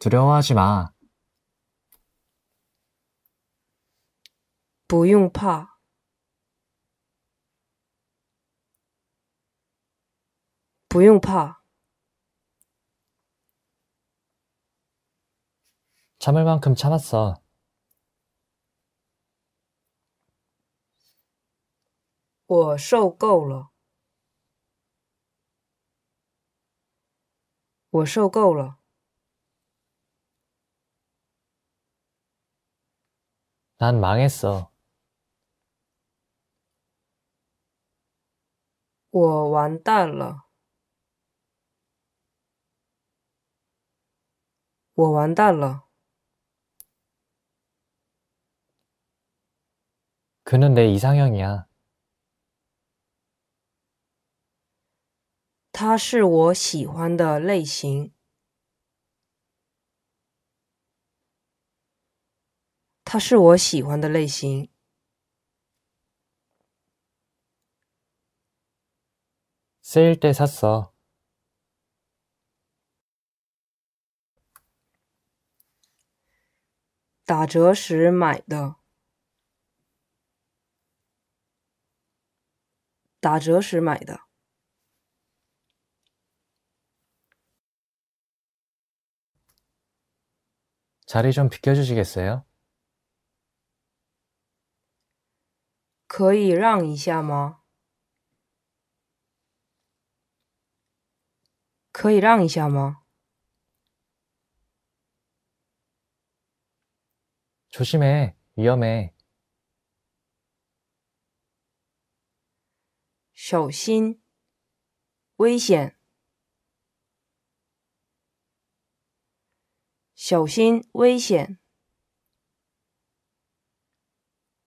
두려워하지 마. 不用怕. 부용파 참을 만큼 참았어. 我受够了.我受够了.난 망했어. 我完蛋了。我完蛋了。 그는 내 이상형이야. 他是我喜欢的类型。他是我喜欢的类型。打折时买的。打折时买的。자리좀비켜주시겠어요可以让一下吗？可以让一下吗？小心，危险！小心，危险！